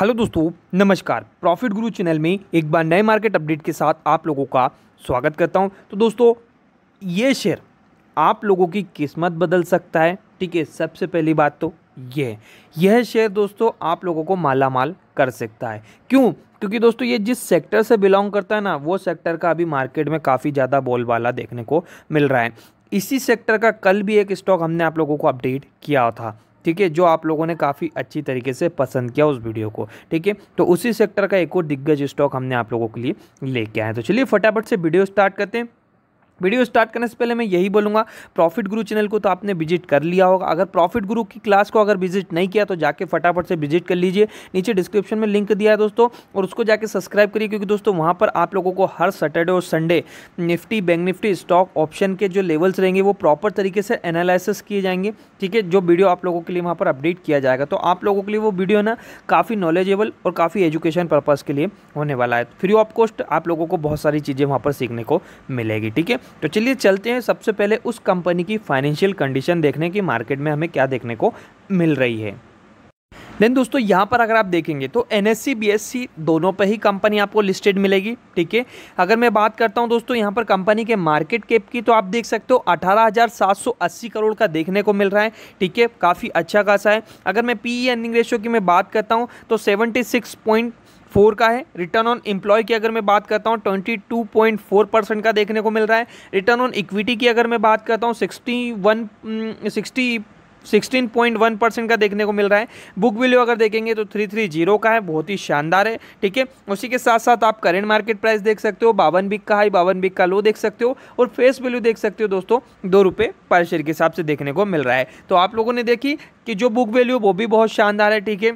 hello दोस्तों नमस्कार profit गुरु चैनल में एक बार नए मार्केट अपडेट के साथ आप लोगों का स्वागत करता हूं तो दोस्तों ये शेयर आप लोगों की किस्मत बदल सकता है ठीक है सबसे पहली बात तो ये है यह शेयर दोस्तों आप लोगों को माला माल कर सकता है क्यों क्योंकि दोस्तों ये जिस सेक्टर से बिलोंग करता है ना वो सेक्टर का अभी मार्केट में काफ़ी ज़्यादा बोलबाला देखने को मिल रहा है इसी सेक्टर का कल भी एक स्टॉक हमने आप लोगों को अपडेट किया था ठीक है जो आप लोगों ने काफ़ी अच्छी तरीके से पसंद किया उस वीडियो को ठीक है तो उसी सेक्टर का एक और दिग्गज स्टॉक हमने आप लोगों के लिए लेके आए तो चलिए फटाफट से वीडियो स्टार्ट करते हैं वीडियो स्टार्ट करने से पहले मैं यही बोलूँगा प्रॉफिट गुरु चैनल को तो आपने विजिट कर लिया होगा अगर प्रॉफिट गुरु की क्लास को अगर विजिट नहीं किया तो जाके फटाफट से विजिट कर लीजिए नीचे डिस्क्रिप्शन में लिंक दिया है दोस्तों और उसको जाके सब्सक्राइब करिए क्योंकि दोस्तों वहाँ पर आप लोगों को हर सैटरडे और Sunday Nifty bank Nifty stock option के जो लेवल्स रहेंगे वो प्रॉपर तरीके से एनालिसिस किए जाएंगे ठीक है जो वीडियो आप लोगों के लिए वहाँ पर अपडेट किया जाएगा तो आप लोगों के लिए वो वीडियो ना काफ़ी नॉलेजेबल और काफ़ी एजुकेशन पर्पज़ के लिए होने वाला है फ्री ऑफ कॉस्ट आप लोगों को बहुत सारी चीज़ें वहाँ पर सीखने को मिलेगी ठीक है तो चलिए चलते हैं सबसे पहले उस कंपनी की फाइनेंशियल कंडीशन देखने की मार्केट में हमें क्या देखने को मिल रही है देन दोस्तों यहाँ पर अगर आप देखेंगे तो एन एस दोनों पर ही कंपनी आपको लिस्टेड मिलेगी ठीक है अगर मैं बात करता हूँ दोस्तों यहाँ पर कंपनी के मार्केट कैप की तो आप देख सकते हो 18,780 करोड़ का देखने को मिल रहा है ठीक है काफ़ी अच्छा खासा है अगर मैं पी ई एनिंग रेशियो की मैं बात करता हूँ तो 76.5 फोर का है रिटर्न ऑन एम्प्लॉय की अगर मैं बात करता हूँ twenty two point four percent का देखने को मिल रहा है रिटर्न ऑन इक्विटी की अगर मैं बात करता हूँ sixty one sixty sixteen point one percent का देखने को मिल रहा है बुक वैल्यू अगर देखेंगे तो थ्री थ्री जीरो का है बहुत ही शानदार है ठीक है उसी के साथ साथ आप करेंट मार्केट प्राइस देख सकते हो बावन बिक का हाई बावन बिक का लो देख सकते हो और फेस वैल्यू देख सकते हो दोस्तों दो रुपये पर शेयर के हिसाब से देखने को मिल रहा है तो आप लोगों ने देखी कि जो बुक वैल्यू वो भी बहुत शानदार है ठीक है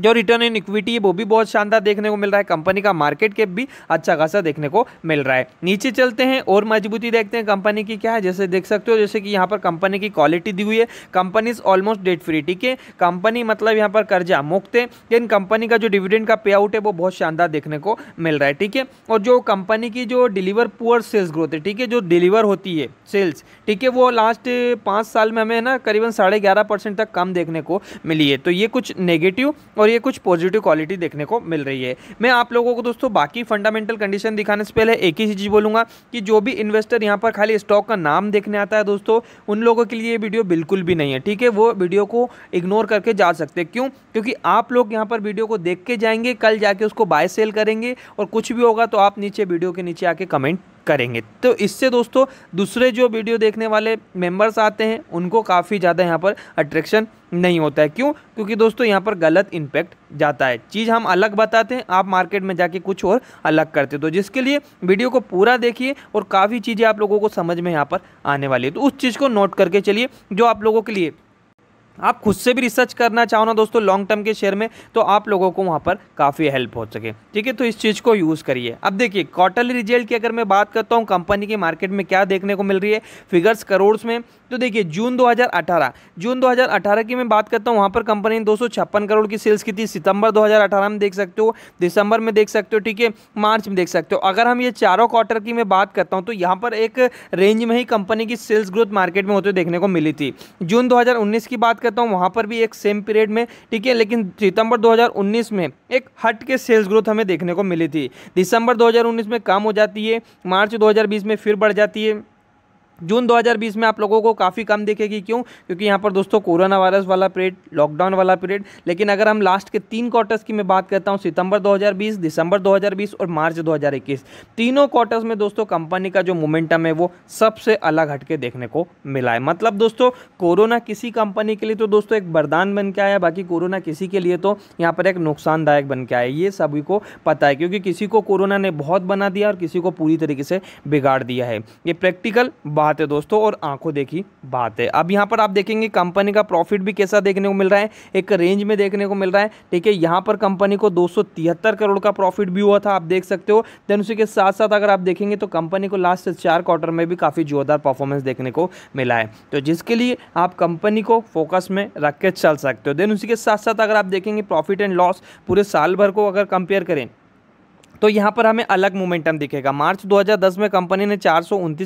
जो रिटर्न इन इक्विटी है वो भी बहुत शानदार देखने को मिल रहा है कंपनी का मार्केट कैप भी अच्छा खासा देखने को मिल रहा है नीचे चलते हैं और मजबूती देखते हैं कंपनी की क्या है जैसे देख सकते हो जैसे कि यहाँ पर कंपनी की क्वालिटी दी हुई है कंपनी ऑलमोस्ट डेट फ्री ठीक है कंपनी मतलब यहाँ पर कर्जा मुक्त है लेकिन कंपनी का जो डिविडेंड का पे आउट है वो बहुत शानदार देखने को मिल रहा है ठीक है और जो कंपनी की जो डिलीवर पुअर सेल्स ग्रोथ है ठीक है जो डिलीवर होती है सेल्स ठीक है वो लास्ट पाँच साल में हमें ना करीबन साढ़े ग्यारह परसेंट तक कम देखने को मिली है तो ये कुछ नेगेटिव और ये कुछ पॉजिटिव क्वालिटी देखने को मिल रही है मैं आप लोगों को दोस्तों बाकी फंडामेंटल कंडीशन दिखाने से पहले एक ही चीज़ बोलूंगा कि जो भी इन्वेस्टर यहाँ पर खाली स्टॉक का नाम देखने आता है दोस्तों उन लोगों के लिए ये वीडियो बिल्कुल भी नहीं है ठीक है वो वीडियो को इग्नोर करके जा सकते हैं क्यों क्योंकि आप लोग यहाँ पर वीडियो को देख के जाएंगे कल जाके उसको बाय सेल करेंगे और कुछ भी होगा तो आप नीचे वीडियो के नीचे आके कमेंट करेंगे तो इससे दोस्तों दूसरे जो वीडियो देखने वाले मेंबर्स आते हैं उनको काफ़ी ज़्यादा यहाँ पर अट्रैक्शन नहीं होता है क्यों क्योंकि दोस्तों यहाँ पर गलत इम्पैक्ट जाता है चीज़ हम अलग बताते हैं आप मार्केट में जाके कुछ और अलग करते तो जिसके लिए वीडियो को पूरा देखिए और काफ़ी चीज़ें आप लोगों को समझ में यहाँ पर आने वाली है तो उस चीज़ को नोट करके चलिए जो आप लोगों के लिए आप खुद से भी रिसर्च करना चाहो ना दोस्तों लॉन्ग टर्म के शेयर में तो आप लोगों को वहाँ पर काफ़ी हेल्प हो सके ठीक है तो इस चीज़ को यूज़ करिए अब देखिए क्वार्टरली रिजल्ट की अगर मैं बात करता हूँ कंपनी की मार्केट में क्या देखने को मिल रही है फिगर्स करोड़ में तो देखिए जून 2018 जून 2018 की मैं बात करता हूँ वहाँ पर कंपनी ने दो करोड़ की सेल्स की थी सितंबर दो में देख सकते हो दिसंबर में देख सकते हो ठीक है मार्च में देख सकते हो अगर हम ये चारों क्वार्टर की मैं बात करता हूँ तो यहाँ पर एक रेंज में ही कंपनी की सेल्स ग्रोथ मार्केट में होते देखने को मिली थी जून दो की बात करता हूँ वहाँ पर भी एक सेम पीरियड में ठीक है लेकिन सितंबर 2019 में एक हट के सेल्स ग्रोथ हमें देखने को मिली थी दिसंबर 2019 में कम हो जाती है मार्च 2020 में फिर बढ़ जाती है जून 2020 में आप लोगों को काफ़ी कम देखेगी क्यों क्योंकि यहाँ पर दोस्तों कोरोना वायरस वाला पीरियड लॉकडाउन वाला पीरियड लेकिन अगर हम लास्ट के तीन क्वार्टर्स की मैं बात करता हूँ सितंबर 2020 दिसंबर 2020 और मार्च 2021 तीनों क्वार्टर्स में दोस्तों कंपनी का जो मोमेंटम है वो सबसे अलग हटके देखने को मिला है मतलब दोस्तों कोरोना किसी कंपनी के लिए तो दोस्तों एक वरदान बन के आया बाकी कोरोना किसी के लिए तो यहाँ पर एक नुकसानदायक बन के आया ये सभी को पता है क्योंकि किसी को कोरोना ने बहुत बना दिया और किसी को पूरी तरीके से बिगाड़ दिया है ये प्रैक्टिकल बात है दोस्तों और आंखों देखी बात है अब यहाँ पर आप देखेंगे कंपनी का प्रॉफिट भी कैसा देखने को मिल रहा है एक रेंज में देखने को मिल रहा है ठीक है यहाँ पर कंपनी को दो करोड़ का प्रॉफिट भी हुआ था आप देख सकते हो देन उसी के साथ साथ अगर आप देखेंगे तो कंपनी को लास्ट चार क्वार्टर में भी काफ़ी जोरदार परफॉर्मेंस देखने को मिला है तो जिसके लिए आप कंपनी को फोकस में रख के चल सकते हो देन उसी के साथ साथ अगर आप देखेंगे प्रॉफिट एंड लॉस पूरे साल भर को अगर कंपेयर करें तो यहाँ पर हमें अलग मोमेंटम दिखेगा मार्च 2010 में कंपनी ने चार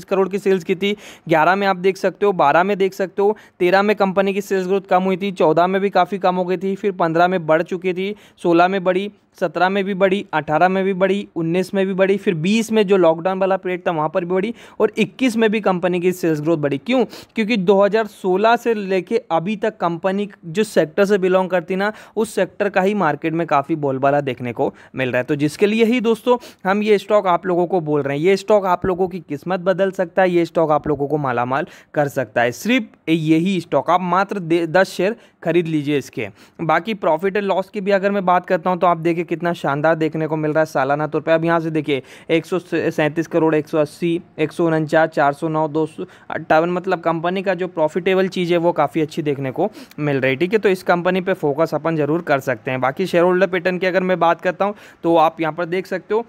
करोड़ की सेल्स की थी ग्यारह में आप देख सकते हो बारह में देख सकते हो तेरह में कंपनी की सेल्स ग्रोथ कम हुई थी चौदह में भी काफ़ी कम हो गई थी फिर पंद्रह में बढ़ चुकी थी सोलह में बढ़ी सत्रह में भी बढ़ी अठारह में भी बढ़ी उन्नीस में भी बढ़ी फिर बीस में जो लॉकडाउन वाला पीरियड था वहाँ पर भी बढ़ी और इक्कीस में भी कंपनी की सेल्स ग्रोथ बढ़ी क्यों क्योंकि 2016 से लेके अभी तक कंपनी जो सेक्टर से बिलोंग करती ना उस सेक्टर का ही मार्केट में काफ़ी बोलबाला देखने को मिल रहा है तो जिसके लिए ही दोस्तों हम ये स्टॉक आप लोगों को बोल रहे हैं ये स्टॉक आप लोगों की किस्मत बदल सकता है ये स्टॉक आप लोगों को मालामाल कर सकता है सिर्फ यही स्टॉक आप मात्र दस शेयर खरीद लीजिए इसके बाकी प्रॉफिट एंड लॉस की भी अगर मैं बात करता हूँ तो आप देखिए कितना शानदार देखने को मिल रहा है सालाना तौर पर अब यहाँ से देखिए एक करोड़ एक सौ अस्सी एक उनचास मतलब कंपनी का जो प्रॉफिटेबल चीज़ है वो काफ़ी अच्छी देखने को मिल रही है ठीक है तो इस कंपनी पर फोकस अपन जरूर कर सकते हैं बाकी शेयर होल्डर पैटर्न की अगर मैं बात करता हूँ तो आप यहाँ पर देख सकते हो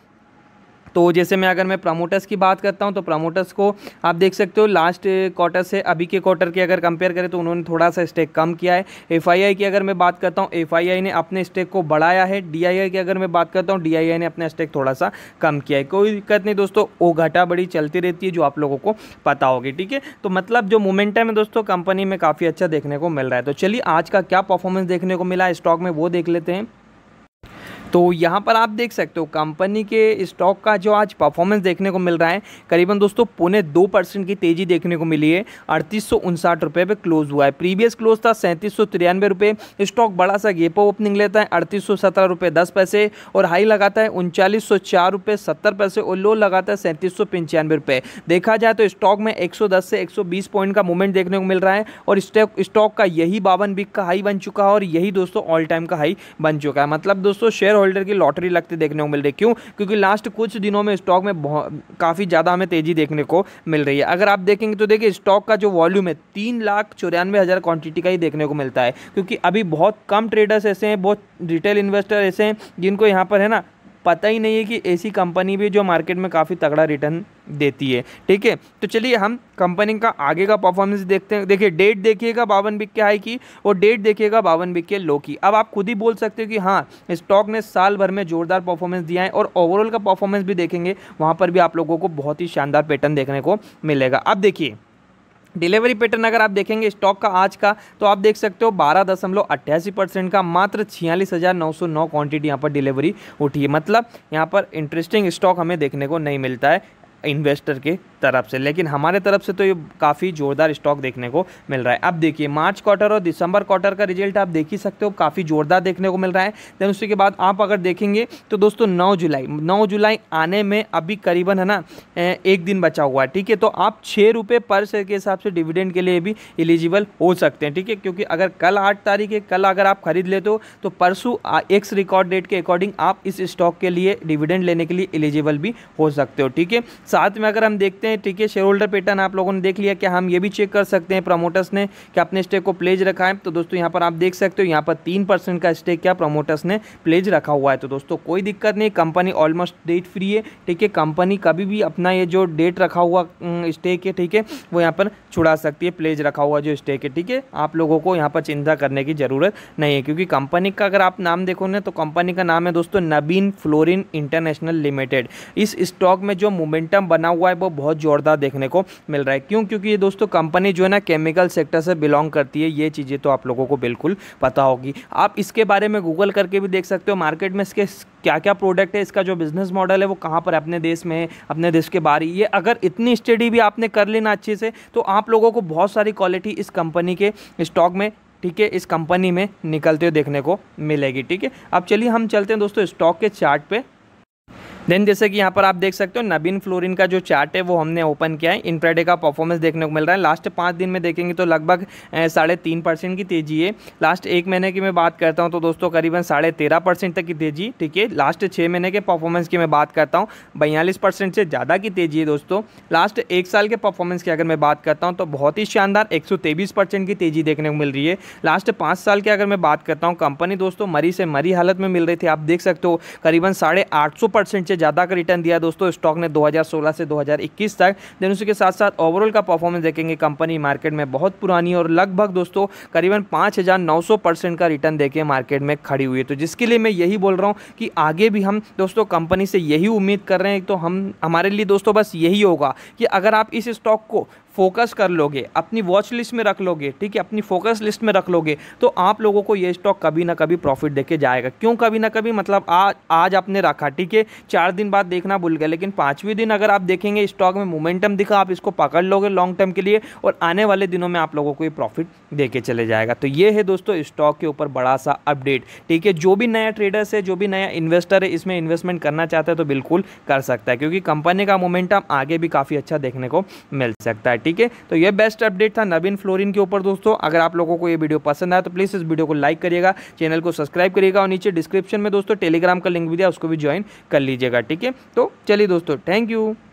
तो जैसे मैं अगर मैं प्रमोटर्स की बात करता हूं तो प्रमोटर्स को आप देख सकते हो लास्ट क्वार्टर से अभी के क्वार्टर की अगर कंपेयर करें तो उन्होंने थोड़ा सा स्टेक कम किया है एफआईआई की अगर मैं बात करता हूं एफआईआई ने अपने स्टेक को बढ़ाया है डीआईआई की अगर मैं बात करता हूं डीआईआई ने अपना स्टेक थोड़ा सा कम किया है कोई दिक्कत नहीं दोस्तों वो घटा बड़ी चलती रहती है जो आप लोगों को पता होगी ठीक है तो मतलब जो मोमेंटम है दोस्तों कंपनी में काफ़ी अच्छा देखने को मिल रहा है तो चलिए आज का क्या परफॉर्मेंस देखने को मिला स्टॉक में वो देख लेते हैं तो यहाँ पर आप देख सकते हो कंपनी के स्टॉक का जो आज परफॉर्मेंस देखने को मिल रहा है करीबन दोस्तों पुणे दो परसेंट की तेज़ी देखने को मिली है अड़तीस रुपए पे क्लोज हुआ है प्रीवियस क्लोज था सैंतीस रुपए स्टॉक बड़ा सा गेपो ओपनिंग लेता है अड़तीस रुपए दस पैसे और हाई लगाता है उनचालीस रुपए सत्तर पैसे और लो लगाता है सैंतीस रुपए देखा जाए तो स्टॉक में दस से बीस पॉइंट का मूवमेंट देखने को मिल रहा है और स्टॉक स्टॉक का यही बावन बिक का हाई बन चुका है और यही दोस्तों ऑल टाइम का हाई बन चुका है मतलब दोस्तों शेयर होल्डर की लॉटरी लगती देखने को मिल रही है क्यों क्योंकि लास्ट कुछ दिनों में स्टॉक में काफ़ी ज़्यादा हमें तेज़ी देखने को मिल रही है अगर आप देखेंगे तो देखिए स्टॉक का जो वॉल्यूम है तीन लाख चौरानवे हज़ार क्वान्टिटी का ही देखने को मिलता है क्योंकि अभी बहुत कम ट्रेडर्स ऐसे हैं बहुत रिटेल इन्वेस्टर ऐसे हैं जिनको यहाँ पर है ना पता ही नहीं है कि ऐसी कंपनी भी जो मार्केट में काफ़ी तगड़ा रिटर्न देती है ठीक है तो चलिए हम कंपनी का आगे का परफॉर्मेंस देखते हैं देखिए डेट देखिएगा बावन बिक के हाई की और डेट देखिएगा बावन बिक के लो की अब आप खुद ही बोल सकते हो कि हाँ स्टॉक ने साल भर में जोरदार परफॉर्मेंस दिया है और ओवरऑल का परफॉर्मेंस भी देखेंगे वहाँ पर भी आप लोगों को बहुत ही शानदार पैटर्न देखने को मिलेगा अब देखिए डिलीवरी पैटर्न अगर आप देखेंगे स्टॉक का आज का तो आप देख सकते हो बारह दशमलव अट्ठासी परसेंट का मात्र छियालीस हज़ार नौ सौ नौ क्वान्टिटी यहाँ पर डिलीवरी उठी है मतलब यहाँ पर इंटरेस्टिंग स्टॉक हमें देखने को नहीं मिलता है इन्वेस्टर के तरफ से लेकिन हमारे तरफ से तो ये काफ़ी जोरदार स्टॉक देखने को मिल रहा है अब देखिए मार्च क्वार्टर और दिसंबर क्वार्टर का रिजल्ट आप देख ही सकते हो काफ़ी जोरदार देखने को मिल रहा है देन उसके बाद आप अगर देखेंगे तो दोस्तों नौ जुलाई नौ जुलाई आने में अभी करीबन है ना एक दिन बचा हुआ है ठीक है तो आप छः रुपये पर शेयर के हिसाब से डिविडेंड के लिए भी एलिजिबल हो सकते हैं ठीक है क्योंकि अगर कल आठ तारीख है कल अगर आप खरीद लेते हो तो परसों एक्स रिकॉर्ड डेट के अकॉर्डिंग आप इस स्टॉक के लिए डिविडेंड लेने के लिए एलिजिबल भी हो सकते हो ठीक है साथ में अगर हम देखते हैं ठीक है शेयर होल्डर पैटर्न आप लोगों ने देख लिया कि हम ये भी चेक कर सकते हैं प्रमोटर्स ने कि अपने स्टेक को प्लेज रखा है तो दोस्तों यहाँ पर आप देख सकते हो यहाँ पर तीन परसेंट का स्टेक क्या प्रमोटर्स ने प्लेज रखा हुआ है तो दोस्तों कोई दिक्कत नहीं कंपनी ऑलमोस्ट डेट फ्री है ठीक है कंपनी कभी भी अपना ये जो डेट रखा हुआ स्टेक है ठीक है वो यहाँ पर छुड़ा सकती है प्लेज रखा हुआ जो स्टेक है ठीक है आप लोगों को यहाँ पर चिंता करने की ज़रूरत नहीं है क्योंकि कंपनी का अगर आप नाम देखो ना तो कंपनी का नाम है दोस्तों नबीन फ्लोरिन इंटरनेशनल लिमिटेड इस स्टॉक में जो मोमेंटम सिस्टम बना हुआ है वो बहुत ज़ोरदार देखने को मिल रहा है क्यों क्योंकि ये दोस्तों कंपनी जो है ना केमिकल सेक्टर से बिलोंग करती है ये चीज़ें तो आप लोगों को बिल्कुल पता होगी आप इसके बारे में गूगल करके भी देख सकते हो मार्केट में इसके क्या क्या प्रोडक्ट है इसका जो बिजनेस मॉडल है वो कहाँ पर अपने देश में है अपने देश के बाहर ये अगर इतनी स्टडी भी आपने कर लेना अच्छे से तो आप लोगों को बहुत सारी क्वालिटी इस कंपनी के स्टॉक में ठीक है इस कंपनी में निकलते हुए देखने को मिलेगी ठीक है अब चलिए हम चलते हैं दोस्तों स्टॉक के चार्ट पे देन जैसे कि यहाँ पर आप देख सकते हो नबीन फ्लोरिन का जो चार्ट है वो हमने ओपन किया है इनफ्राइडे का परफॉर्मेंस देखने को मिल रहा है लास्ट पाँच दिन में देखेंगे तो लगभग साढ़े तीन परसेंट की तेजी है लास्ट एक महीने की मैं बात करता हूँ तो दोस्तों करीबन साढ़े तेरह परसेंट तक की तेजी ठीक है लास्ट छः महीने के परफॉर्मेंस की मैं बात करता हूँ बयालीस परसेंट से ज़्यादा की तेजी है दोस्तों लास्ट एक साल के परफॉर्मेंस की अगर मैं बात करता हूँ तो बहुत ही शानदार एक परसेंट की तेजी देखने को मिल रही है लास्ट पाँच साल की अगर मैं बात करता हूँ कंपनी दोस्तों मरी से मरी हालत में मिल रही थी आप देख सकते हो करीबन साढ़े आठ सौ परसेंट से ज़्यादा का रिटर्न दिया दोस्तों स्टॉक ने 2016 से 2021 तक देन उसी के साथ साथ ओवरऑल का परफॉर्मेंस देखेंगे कंपनी मार्केट में बहुत पुरानी और लगभग दोस्तों करीबन पाँच परसेंट का रिटर्न देके मार्केट में खड़ी हुई है तो जिसके लिए मैं यही बोल रहा हूँ कि आगे भी हम दोस्तों कंपनी से यही उम्मीद कर रहे हैं तो हम हमारे लिए दोस्तों बस यही होगा कि अगर आप इस स्टॉक को फोकस कर लोगे अपनी वॉच लिस्ट में रख लोगे ठीक है अपनी फोकस लिस्ट में रख लोगे तो आप लोगों को ये स्टॉक कभी ना कभी प्रॉफिट देके जाएगा क्यों कभी ना कभी मतलब आज आज आपने रखा ठीक है चार दिन बाद देखना भूल गए लेकिन पाँचवें दिन अगर आप देखेंगे स्टॉक में मोमेंटम दिखा आप इसको पकड़ लोगे लॉन्ग टर्म के लिए और आने वाले दिनों में आप लोगों को ये प्रॉफिट दे के चले जाएगा तो ये है दोस्तों स्टॉक के ऊपर बड़ा सा अपडेट ठीक है जो भी नया ट्रेडर्स है जो भी नया इन्वेस्टर है इसमें इन्वेस्टमेंट करना चाहता है तो बिल्कुल कर सकता है क्योंकि कंपनी का मोमेंटम आगे भी काफ़ी अच्छा देखने को मिल सकता है ठीक है तो यह बेस्ट अपडेट था नवीन फ्लोरिन के ऊपर दोस्तों अगर आप लोगों को यह वीडियो पसंद आया तो प्लीज़ इस वीडियो को लाइक करिएगा चैनल को सब्सक्राइब करिएगा और नीचे डिस्क्रिप्शन में दोस्तों टेलीग्राम का लिंक भी दिया उसको भी ज्वाइन कर लीजिएगा ठीक है तो चलिए दोस्तों थैंक यू